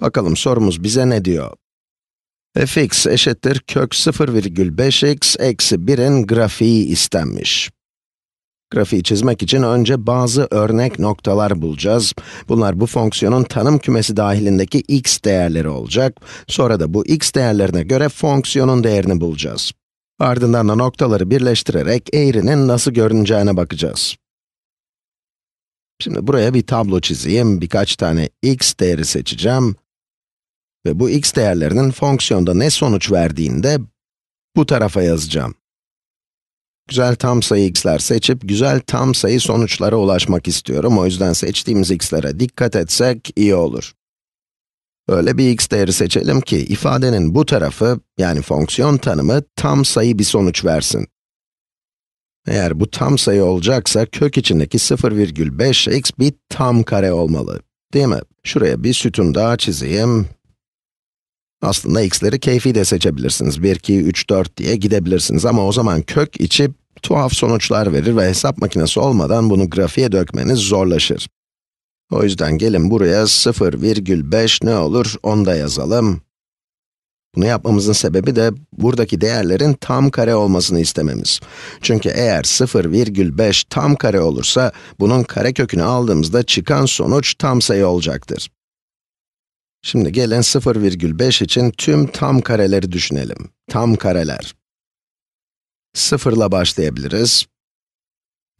Bakalım sorumuz bize ne diyor? fx eşittir kök 0,5x eksi 1'in grafiği istenmiş. Grafiği çizmek için önce bazı örnek noktalar bulacağız. Bunlar bu fonksiyonun tanım kümesi dahilindeki x değerleri olacak. Sonra da bu x değerlerine göre fonksiyonun değerini bulacağız. Ardından da noktaları birleştirerek eğrinin nasıl görüneceğine bakacağız. Şimdi buraya bir tablo çizeyim, birkaç tane x değeri seçeceğim. Ve bu x değerlerinin fonksiyonda ne sonuç verdiğinde bu tarafa yazacağım. Güzel tam sayı x'ler seçip güzel tam sayı sonuçlara ulaşmak istiyorum. O yüzden seçtiğimiz x'lere dikkat etsek iyi olur. Öyle bir x değeri seçelim ki ifadenin bu tarafı, yani fonksiyon tanımı tam sayı bir sonuç versin. Eğer bu tam sayı olacaksa kök içindeki 0,5x bir tam kare olmalı. Değil mi? Şuraya bir sütun daha çizeyim. Aslında x'leri keyfi de seçebilirsiniz. 1, 2, 3, 4 diye gidebilirsiniz ama o zaman kök içi tuhaf sonuçlar verir ve hesap makinesi olmadan bunu grafiğe dökmeniz zorlaşır. O yüzden gelin buraya 0,5 ne olur onu da yazalım. Bunu yapmamızın sebebi de buradaki değerlerin tam kare olmasını istememiz. Çünkü eğer 0,5 tam kare olursa, bunun kare kökünü aldığımızda çıkan sonuç tam sayı olacaktır. Şimdi gelin 0,5 için tüm tam kareleri düşünelim. Tam kareler. 0 ile başlayabiliriz.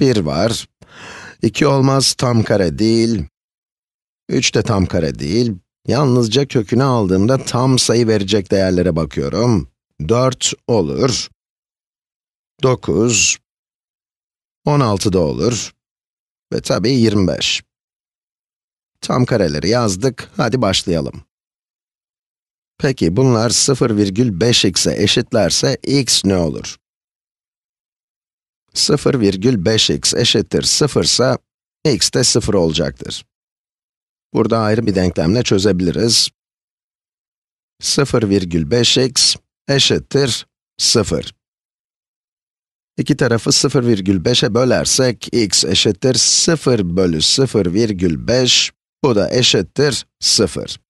1 var. 2 olmaz, tam kare değil. 3 de tam kare değil. Yalnızca kökünü aldığımda tam sayı verecek değerlere bakıyorum. 4 olur. 9, 16 da olur. Ve tabii 25. Tam kareleri yazdık, hadi başlayalım. Peki bunlar 0,5x'e eşitlerse x ne olur? 0,5x eşittir 0 ise x de 0 olacaktır. Burada ayrı bir denklemle çözebiliriz. 0,5x eşittir 0. İki tarafı 0,5'e bölersek, x eşittir 0 bölü 0,5 bu da eşittir 0.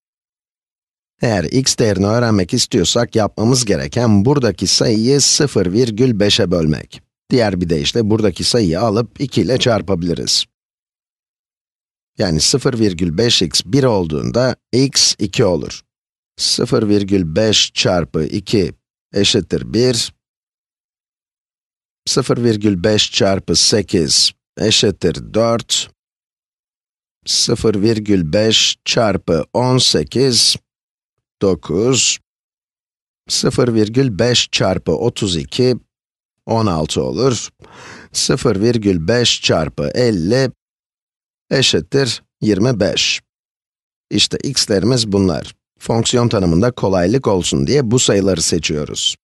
Eğer x değerini öğrenmek istiyorsak yapmamız gereken buradaki sayıyı 0,5'e bölmek. Diğer bir deyişle buradaki sayıyı alıp 2 ile çarpabiliriz. Yani 0,5x 1 olduğunda x 2 olur. 0,5 çarpı 2 eşittir 1. 0,5 çarpı 8 eşittir 4. 0,5 çarpı 18, 9, 0,5 çarpı 32, 16 olur. 0,5 çarpı 50 eşittir 25. İşte x'lerimiz bunlar. Fonksiyon tanımında kolaylık olsun diye bu sayıları seçiyoruz.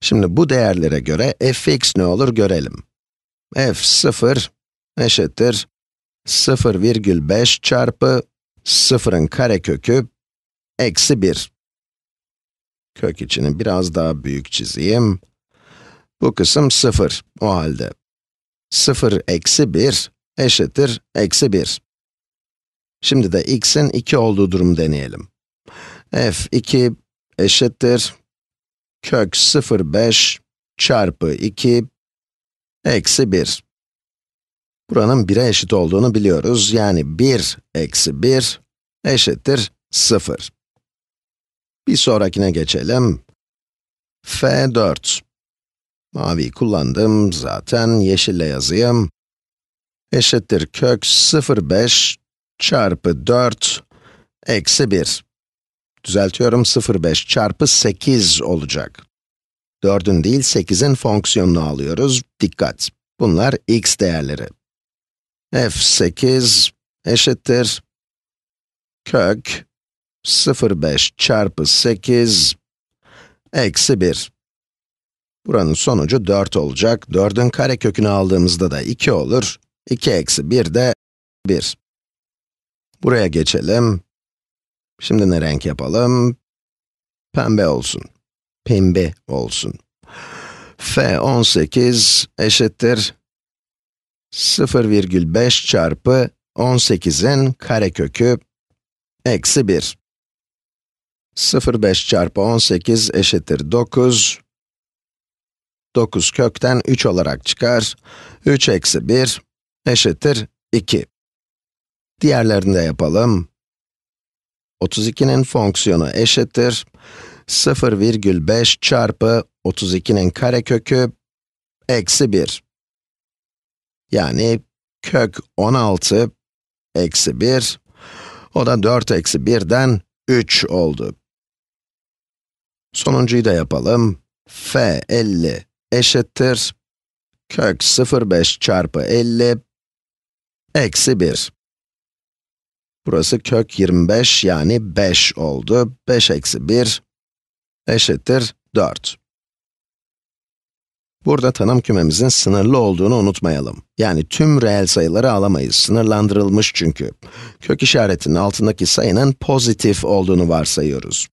Şimdi bu değerlere göre fx ne olur görelim. f0 eşittir 0,5 çarpı 0'ın karekökü eksi 1. Kök içini biraz daha büyük çizeyim. Bu kısım 0 o halde. 0 eksi 1 eşittir eksi 1. Şimdi de x'in 2 olduğu durumu deneyelim. f2 eşittir kök 0,5 çarpı 2 eksi 1. Buranın 1'e eşit olduğunu biliyoruz. Yani 1 eksi 1 eşittir 0. Bir sonrakine geçelim. f4. Mavi kullandım, zaten yeşille yazayım. Eşittir kök 0,5 çarpı 4 eksi 1. Düzeltiyorum, 0,5 çarpı 8 olacak. 4'ün değil, 8'in fonksiyonunu alıyoruz. Dikkat! Bunlar x değerleri f8 eşittir kök 0,5 çarpı 8 eksi 1. Buranın sonucu 4 olacak. 4'ün kökünü aldığımızda da 2 olur. 2 eksi 1 de 1. Buraya geçelim. Şimdi ne renk yapalım? Pembe olsun. Pembe olsun. f18 eşittir 0,5 çarpı 18'in karekökü eksi 1. 0,5 çarpı 18 eşittir 9. 9 kökten 3 olarak çıkar. 3 eksi 1 eşittir 2. Diğerlerini de yapalım. 32'nin fonksiyonu eşittir. 0,5 çarpı 32'nin karekökü eksi 1. Yani kök 16 eksi 1, o da 4 eksi 1'den 3 oldu. Sonuncuyu da yapalım. f 50 eşittir. Kök 0,5 çarpı 50 eksi 1. Burası kök 25 yani 5 oldu. 5 eksi 1 eşittir 4. Burada tanım kümemizin sınırlı olduğunu unutmayalım. Yani tüm reel sayıları alamayız, sınırlandırılmış çünkü. Kök işaretinin altındaki sayının pozitif olduğunu varsayıyoruz.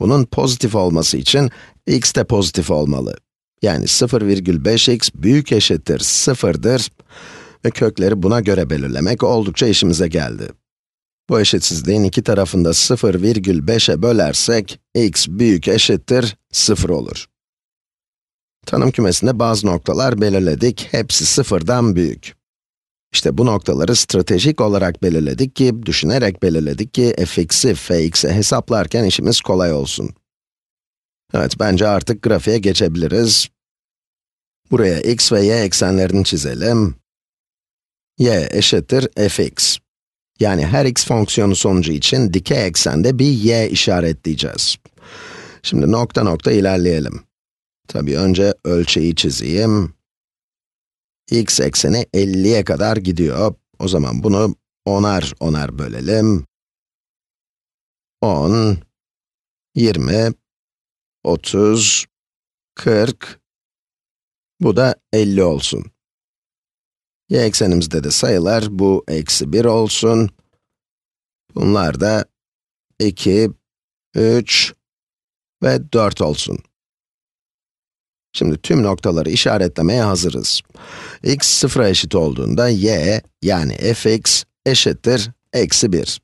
Bunun pozitif olması için x de pozitif olmalı. Yani 0,5x büyük eşittir 0'dır ve kökleri buna göre belirlemek oldukça işimize geldi. Bu eşitsizliğin iki tarafında 0,5'e bölersek, x büyük eşittir 0 olur. Tanım kümesinde bazı noktalar belirledik, hepsi sıfırdan büyük. İşte bu noktaları stratejik olarak belirledik ki, düşünerek belirledik ki fx'i fx'e hesaplarken işimiz kolay olsun. Evet, bence artık grafiğe geçebiliriz. Buraya x ve y eksenlerini çizelim. y eşittir fx. Yani her x fonksiyonu sonucu için dikey eksende bir y işaretleyeceğiz. Şimdi nokta nokta ilerleyelim. Tabii önce ölçeği çizeyim. x ekseni 50'ye kadar gidiyor. O zaman bunu onar onar bölelim. 10, 20, 30, 40, bu da 50 olsun. Y eksenimizde de sayılar bu eksi 1 olsun. Bunlar da 2, 3 ve 4 olsun. Şimdi tüm noktaları işaretlemeye hazırız. x sıfıra eşit olduğunda y, yani fx eşittir eksi 1.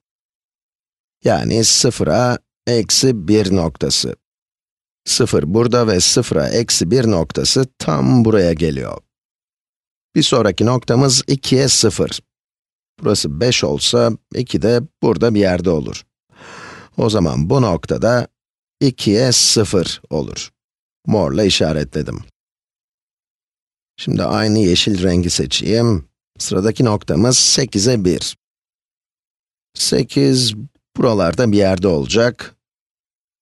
Yani sıfıra eksi 1 noktası. 0 burada ve 0'a eksi 1 noktası tam buraya geliyor. Bir sonraki noktamız 2'ye 0. Burası 5 olsa 2 de burada bir yerde olur. O zaman bu noktada 2'ye 0 olur. Morla işaretledim. Şimdi aynı yeşil rengi seçeyim. Sıradaki noktamız 8'e 1. 8, buralarda bir yerde olacak.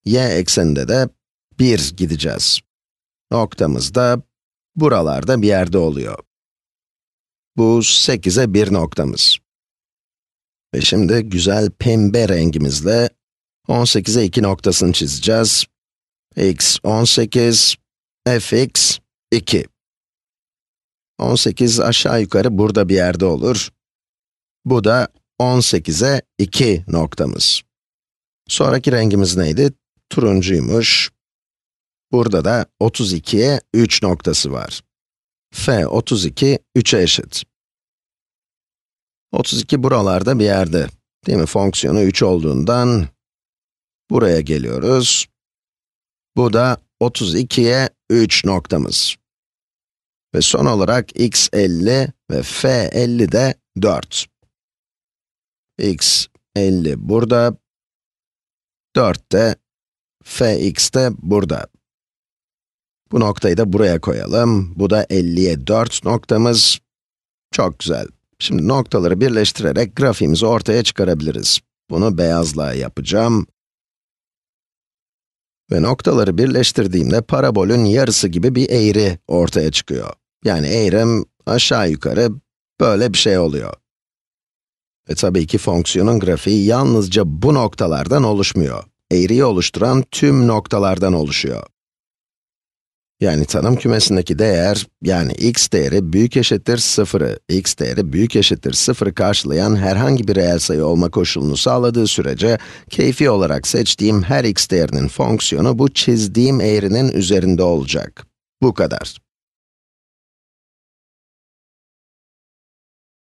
y ekseninde de 1 gideceğiz. Noktamız da buralarda bir yerde oluyor. Bu 8'e 1 noktamız. Ve şimdi güzel pembe rengimizle 18'e 2 noktasını çizeceğiz x 18, fx 2. 18 aşağı yukarı burada bir yerde olur. Bu da 18'e 2 noktamız. Sonraki rengimiz neydi? Turuncuymuş. Burada da 32'ye 3 noktası var. f 32, 3'e eşit. 32 buralarda bir yerde. Değil mi? Fonksiyonu 3 olduğundan buraya geliyoruz. Bu da 32'ye 3 noktamız. Ve son olarak x 50 ve f 50 de 4. x 50 burada, 4 de f x de burada. Bu noktayı da buraya koyalım. Bu da 50'ye 4 noktamız. Çok güzel. Şimdi noktaları birleştirerek grafiğimizi ortaya çıkarabiliriz. Bunu beyazla yapacağım. Ve noktaları birleştirdiğimde parabolün yarısı gibi bir eğri ortaya çıkıyor. Yani eğrim aşağı yukarı böyle bir şey oluyor. Ve tabii ki fonksiyonun grafiği yalnızca bu noktalardan oluşmuyor. Eğriyi oluşturan tüm noktalardan oluşuyor. Yani tanım kümesindeki değer, yani x değeri büyük eşittir 0'ı, x değeri büyük eşittir 0'ı karşılayan herhangi bir reel sayı olma koşulunu sağladığı sürece, keyfi olarak seçtiğim her x değerinin fonksiyonu bu çizdiğim eğrinin üzerinde olacak. Bu kadar.